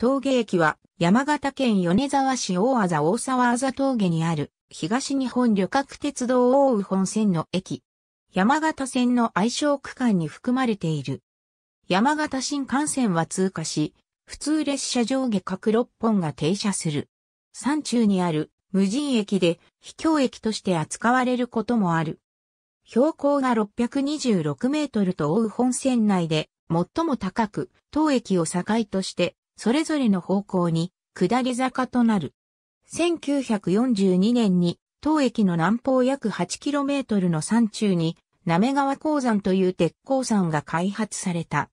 峠駅は山形県米沢市大字大沢あざ峠にある東日本旅客鉄道大宇本線の駅。山形線の愛称区間に含まれている。山形新幹線は通過し、普通列車上下各6本が停車する。山中にある無人駅で秘境駅として扱われることもある。標高が626メートルと大宇本線内で最も高く、当駅を境としてそれぞれの方向に下り坂となる。1942年に当駅の南方約 8km の山中に、め川鉱山という鉄鉱山が開発された。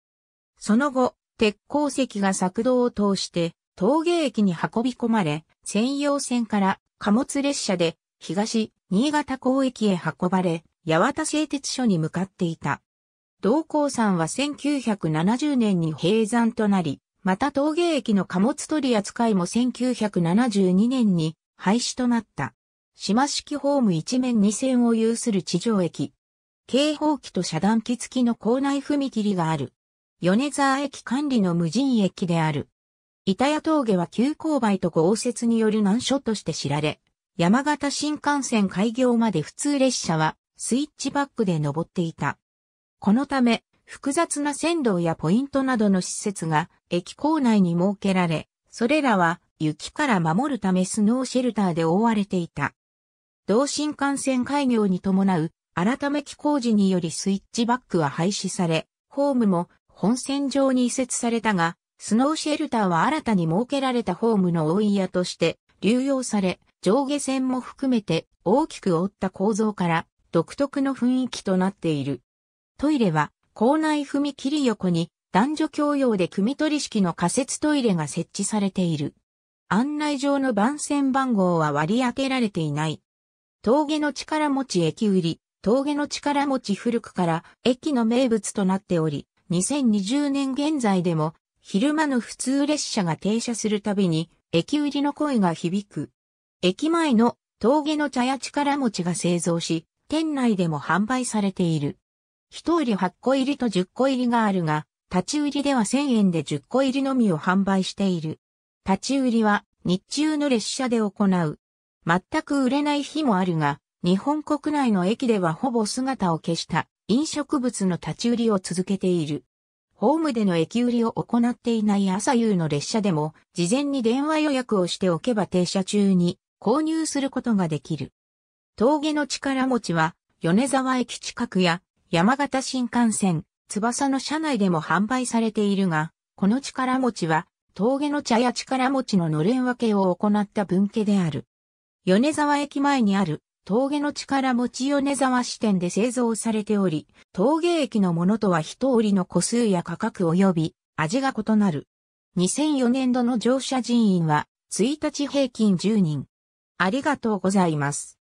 その後、鉄鉱石が作動を通して陶芸駅に運び込まれ、専用線から貨物列車で東新潟港駅へ運ばれ、八幡製鉄所に向かっていた。同鉱山は1970年に閉山となり、また峠駅の貨物取扱いも1972年に廃止となった。島式ホーム一面二線を有する地上駅。警報機と遮断機付きの構内踏切がある。米沢駅管理の無人駅である。板谷峠は急勾配と豪雪による難所として知られ、山形新幹線開業まで普通列車はスイッチバックで登っていた。このため、複雑な線路やポイントなどの施設が駅構内に設けられ、それらは雪から守るためスノーシェルターで覆われていた。同新幹線開業に伴う改め機工事によりスイッチバックは廃止され、ホームも本線上に移設されたが、スノーシェルターは新たに設けられたホームの大家として流用され、上下線も含めて大きく覆った構造から独特の雰囲気となっている。トイレは校内踏切横に男女共用で組取式の仮設トイレが設置されている。案内上の番線番号は割り当てられていない。峠の力持ち駅売り、峠の力持ち古くから駅の名物となっており、2020年現在でも昼間の普通列車が停車するたびに駅売りの声が響く。駅前の峠の茶屋力持ちが製造し、店内でも販売されている。一人8個入りと10個入りがあるが、立ち売りでは1000円で10個入りのみを販売している。立ち売りは日中の列車で行う。全く売れない日もあるが、日本国内の駅ではほぼ姿を消した飲食物の立ち売りを続けている。ホームでの駅売りを行っていない朝夕の列車でも、事前に電話予約をしておけば停車中に購入することができる。峠の力持ちは、米沢駅近くや山形新幹線、翼の車内でも販売されているが、この力餅は、峠の茶や力餅ののれん分けを行った分家である。米沢駅前にある峠の力餅米沢支店で製造されており、峠駅のものとは一折りの個数や価格及び味が異なる。2004年度の乗車人員は1日平均10人。ありがとうございます。